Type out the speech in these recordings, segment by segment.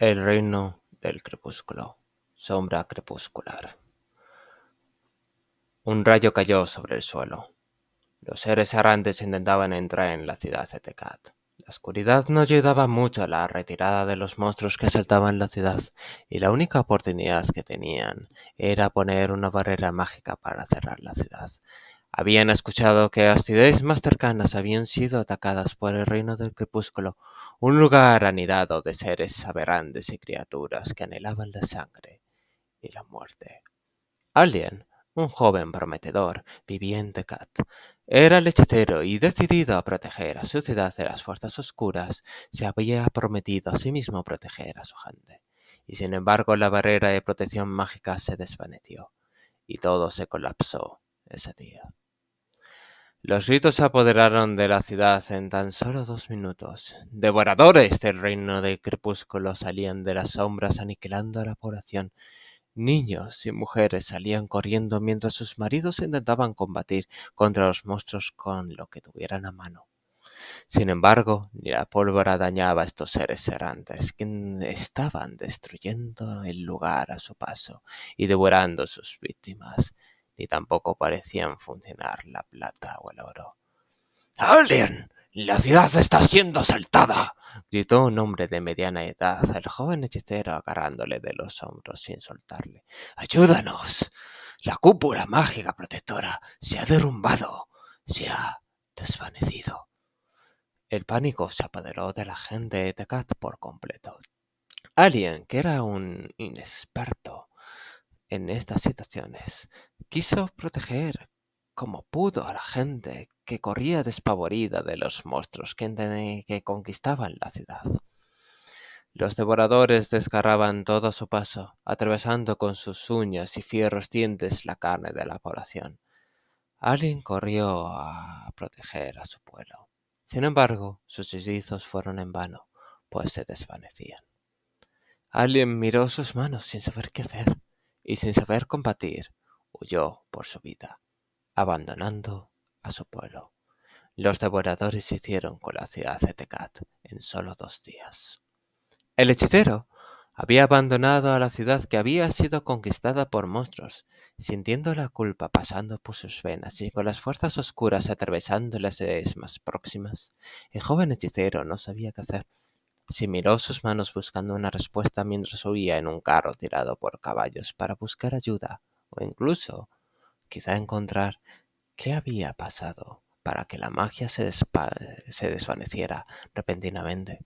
El reino del crepúsculo, sombra crepuscular. Un rayo cayó sobre el suelo. Los seres errantes intentaban entrar en la ciudad de Tecat. La oscuridad no ayudaba mucho a la retirada de los monstruos que asaltaban la ciudad, y la única oportunidad que tenían era poner una barrera mágica para cerrar la ciudad. Habían escuchado que las ciudades más cercanas habían sido atacadas por el reino del crepúsculo, un lugar anidado de seres aberrantes y criaturas que anhelaban la sangre y la muerte. Alien, un joven prometedor, viviente en Era el y decidido a proteger a su ciudad de las fuerzas oscuras, se había prometido a sí mismo proteger a su gente. Y sin embargo la barrera de protección mágica se desvaneció, y todo se colapsó ese día. Los gritos se apoderaron de la ciudad en tan solo dos minutos. Devoradores del reino del crepúsculo salían de las sombras aniquilando a la población. Niños y mujeres salían corriendo mientras sus maridos intentaban combatir contra los monstruos con lo que tuvieran a mano. Sin embargo, ni la pólvora dañaba a estos seres errantes, que estaban destruyendo el lugar a su paso y devorando sus víctimas. Y tampoco parecían funcionar la plata o el oro. ¡Alien! ¡La ciudad está siendo asaltada! gritó un hombre de mediana edad El joven hechicero agarrándole de los hombros sin soltarle. ¡Ayúdanos! La cúpula mágica protectora se ha derrumbado, se ha desvanecido. El pánico se apoderó de la gente de Cat por completo. Alien, que era un inexperto, en estas situaciones. Quiso proteger como pudo a la gente que corría despavorida de los monstruos que, que conquistaban la ciudad. Los devoradores desgarraban todo a su paso, atravesando con sus uñas y fierros dientes la carne de la población. Alguien corrió a proteger a su pueblo. Sin embargo, sus hechizos fueron en vano, pues se desvanecían. Alguien miró sus manos sin saber qué hacer y sin saber combatir, huyó por su vida, abandonando a su pueblo. Los devoradores se hicieron con la ciudad de Tecat en solo dos días. El hechicero había abandonado a la ciudad que había sido conquistada por monstruos, sintiendo la culpa pasando por sus venas y con las fuerzas oscuras atravesando las esmas más próximas. El joven hechicero no sabía qué hacer. Se miró sus manos buscando una respuesta mientras huía en un carro tirado por caballos para buscar ayuda o incluso quizá encontrar qué había pasado para que la magia se, se desvaneciera repentinamente.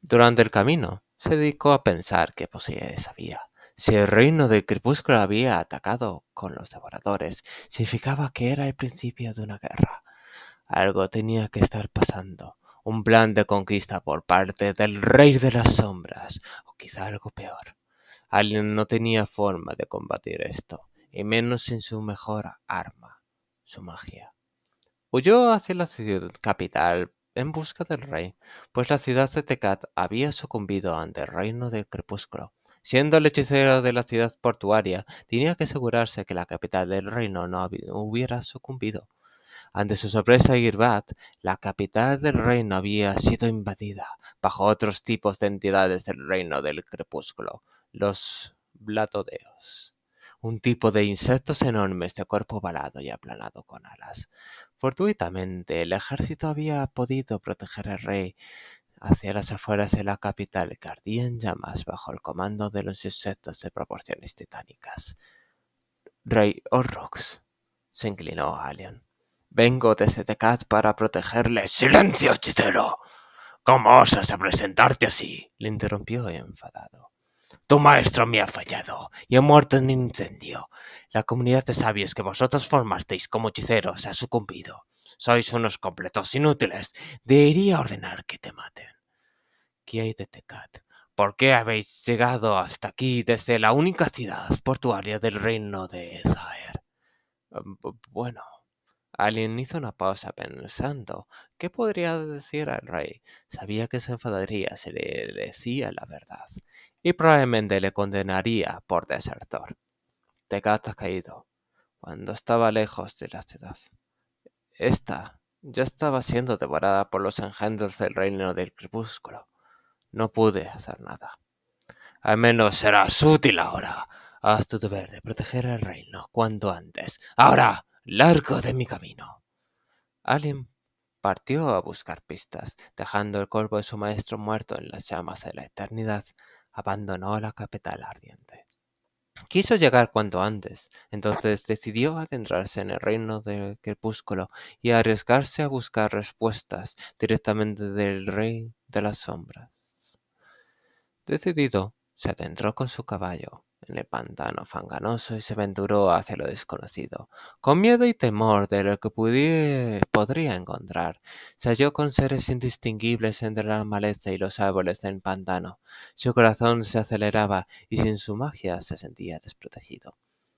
Durante el camino se dedicó a pensar qué posibilidades había. Si el reino de crepúsculo había atacado con los devoradores, significaba que era el principio de una guerra. Algo tenía que estar pasando un plan de conquista por parte del Rey de las Sombras, o quizá algo peor. Alien no tenía forma de combatir esto, y menos sin su mejor arma, su magia. Huyó hacia la ciudad capital en busca del rey, pues la ciudad de Tecat había sucumbido ante el reino del crepúsculo. Siendo el hechicero de la ciudad portuaria, tenía que asegurarse que la capital del reino no hubiera sucumbido. Ante su sorpresa, Irvat, la capital del reino, había sido invadida bajo otros tipos de entidades del reino del crepúsculo, los blatodeos, un tipo de insectos enormes de cuerpo ovalado y aplanado con alas. Fortuitamente, el ejército había podido proteger al rey hacia las afueras de la capital que ardían llamas bajo el comando de los insectos de proporciones titánicas. Rey Orrox se inclinó a Alien Vengo desde Tecat para protegerle. ¡Silencio, hechicero! ¿Cómo osas a presentarte así? le interrumpió enfadado. Tu maestro me ha fallado y ha muerto en un incendio. La comunidad de sabios que vosotros formasteis como hechiceros ha sucumbido. Sois unos completos inútiles. Debería ordenar que te maten. ¿Qué hay de Tecat? ¿Por qué habéis llegado hasta aquí desde la única ciudad portuaria del reino de Zaer? Em, bueno, Alien hizo una pausa pensando qué podría decir al rey. Sabía que se enfadaría si le decía la verdad y probablemente le condenaría por desertor. Te has caído cuando estaba lejos de la ciudad. Esta ya estaba siendo devorada por los engendros del reino del crepúsculo. No pude hacer nada. Al menos serás útil ahora. Haz tu deber de proteger al reino cuanto antes. Ahora largo de mi camino. Allen partió a buscar pistas, dejando el cuerpo de su maestro muerto en las llamas de la eternidad, abandonó la capital ardiente. Quiso llegar cuanto antes, entonces decidió adentrarse en el reino del crepúsculo y arriesgarse a buscar respuestas directamente del rey de las sombras. Decidido, se adentró con su caballo, el pantano fanganoso y se aventuró hacia lo desconocido. Con miedo y temor de lo que pudiera podría encontrar, se halló con seres indistinguibles entre la maleza y los árboles del pantano. Su corazón se aceleraba y sin su magia se sentía desprotegido.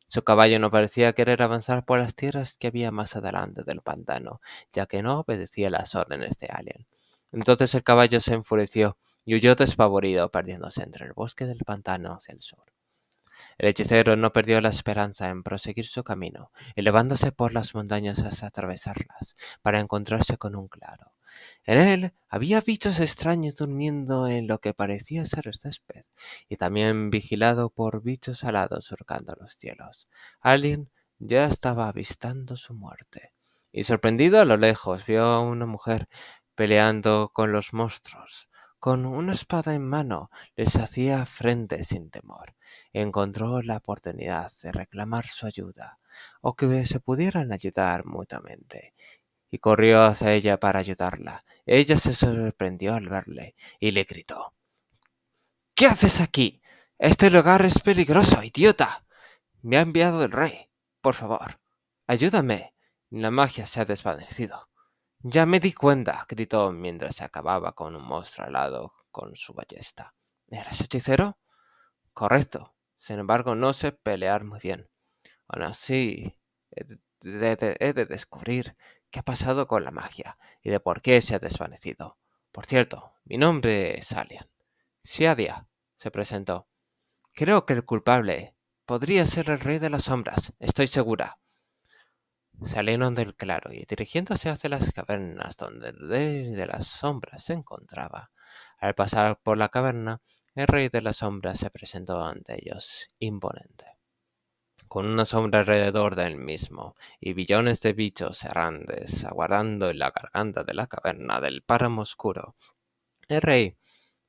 Su caballo no parecía querer avanzar por las tierras que había más adelante del pantano, ya que no obedecía las órdenes de Alien. Entonces el caballo se enfureció y huyó despavorido, perdiéndose entre el bosque del pantano hacia el sur. El hechicero no perdió la esperanza en proseguir su camino, elevándose por las montañas hasta atravesarlas, para encontrarse con un claro. En él había bichos extraños durmiendo en lo que parecía ser el césped, y también vigilado por bichos alados surcando los cielos. Alguien ya estaba avistando su muerte. Y sorprendido a lo lejos vio a una mujer peleando con los monstruos con una espada en mano, les hacía frente sin temor. Encontró la oportunidad de reclamar su ayuda, o que se pudieran ayudar mutuamente, y corrió hacia ella para ayudarla. Ella se sorprendió al verle y le gritó ¿Qué haces aquí? Este lugar es peligroso, idiota. Me ha enviado el rey. Por favor, ayúdame. La magia se ha desvanecido. Ya me di cuenta, gritó mientras se acababa con un monstruo lado con su ballesta. ¿Eres hechicero? Correcto. Sin embargo, no sé pelear muy bien. Aún así, he de descubrir qué ha pasado con la magia y de por qué se ha desvanecido. Por cierto, mi nombre es Alien. Siadia, se presentó. Creo que el culpable podría ser el rey de las sombras, estoy segura. Salieron del claro y dirigiéndose hacia las cavernas donde el rey de las sombras se encontraba. Al pasar por la caverna, el rey de las sombras se presentó ante ellos, imponente, con una sombra alrededor del mismo y billones de bichos errantes aguardando en la garganta de la caverna del páramo oscuro. El rey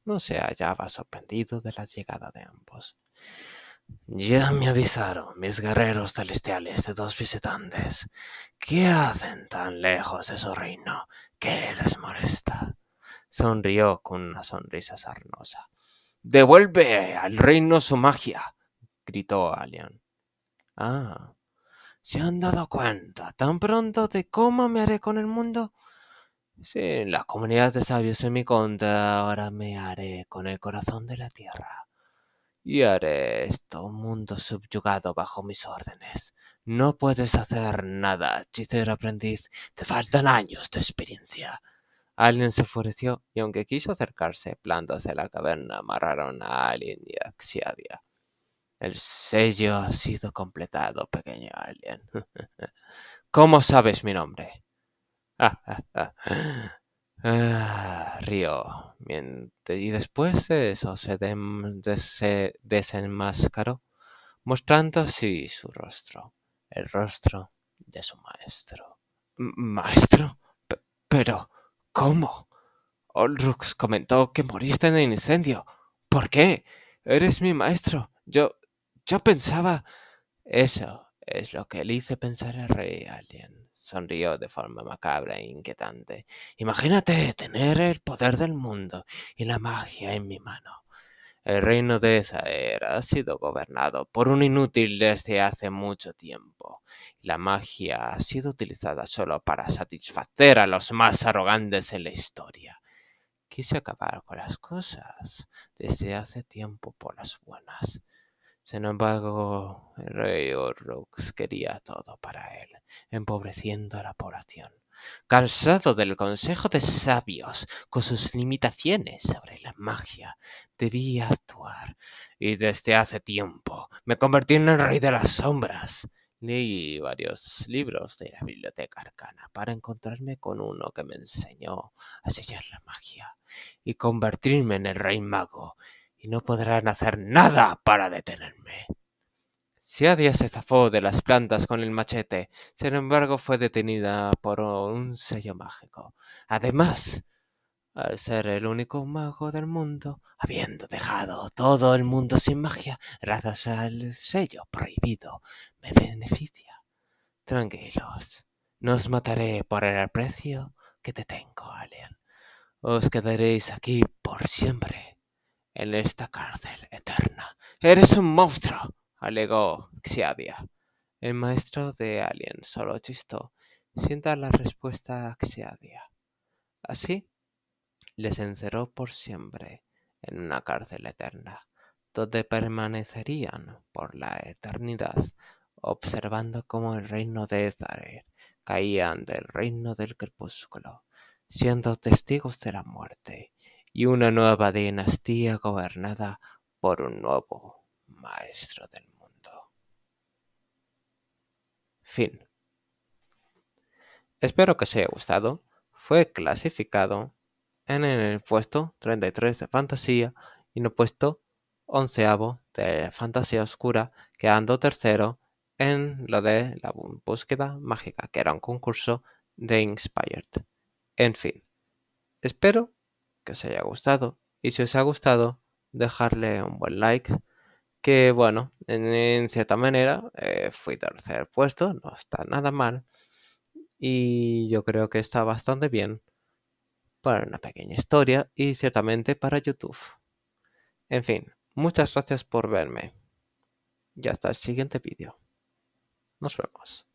no se hallaba sorprendido de la llegada de ambos. Ya me avisaron mis guerreros celestiales de dos visitantes. ¿Qué hacen tan lejos de su reino? ¿Qué les molesta? Sonrió con una sonrisa sarnosa. ¡Devuelve al reino su magia! gritó Alian. Ah, ¿se han dado cuenta tan pronto de cómo me haré con el mundo? Sí, la comunidad de sabios en mi contra, ahora me haré con el corazón de la tierra y haré esto un mundo subyugado bajo mis órdenes. No puedes hacer nada, hechicero aprendiz. Te faltan años de experiencia. Alien se enfureció y aunque quiso acercarse, plantas de la caverna, amarraron a Alien y a El sello ha sido completado, pequeño Alien. ¿Cómo sabes mi nombre? Ah, río río. Y después de eso se, desenmascaró, mostrando así su rostro, el rostro de su maestro. ¿Maestro? pero, ¿cómo? Olrux comentó que moriste en el incendio. ¿Por qué? Eres mi maestro. Yo. yo pensaba. Eso es lo que le hice pensar al rey alien. Sonrió de forma macabra e inquietante. Imagínate tener el poder del mundo y la magia en mi mano. El reino de Zaer ha sido gobernado por un inútil desde hace mucho tiempo. La magia ha sido utilizada solo para satisfacer a los más arrogantes en la historia. Quise acabar con las cosas desde hace tiempo por las buenas. Sin embargo, el rey Orrux quería todo para él, empobreciendo a la población. Cansado del consejo de sabios con sus limitaciones sobre la magia, debía actuar. Y desde hace tiempo me convertí en el rey de las sombras. Leí varios libros de la biblioteca arcana para encontrarme con uno que me enseñó a sellar la magia y convertirme en el rey mago no podrán hacer nada para detenerme. Siadia se zafó de las plantas con el machete, sin embargo fue detenida por un sello mágico. Además, al ser el único mago del mundo, habiendo dejado todo el mundo sin magia, gracias al sello prohibido, me beneficia. Tranquilos, no os mataré por el aprecio que te tengo, Alien. Os quedaréis aquí por siempre en esta cárcel eterna. Eres un monstruo, alegó xiadia El maestro de Alien solo chistó, Sienta la respuesta a xiadia Así, les encerró por siempre en una cárcel eterna, donde permanecerían por la eternidad, observando cómo el reino de Zarek caía del reino del crepúsculo, siendo testigos de la muerte y una nueva dinastía gobernada por un nuevo maestro del mundo. Fin. Espero que os haya gustado. Fue clasificado en el puesto 33 de fantasía y en el puesto 11 de fantasía oscura, quedando tercero en lo de la búsqueda mágica, que era un concurso de Inspired. En fin, espero que os haya gustado. Y si os ha gustado, dejarle un buen like. Que bueno, en, cierta manera eh, fui tercer puesto, no está nada mal. Y yo creo que está bastante bien para una pequeña historia y ciertamente para YouTube. En fin, muchas gracias por verme. Y hasta el siguiente vídeo. Nos vemos.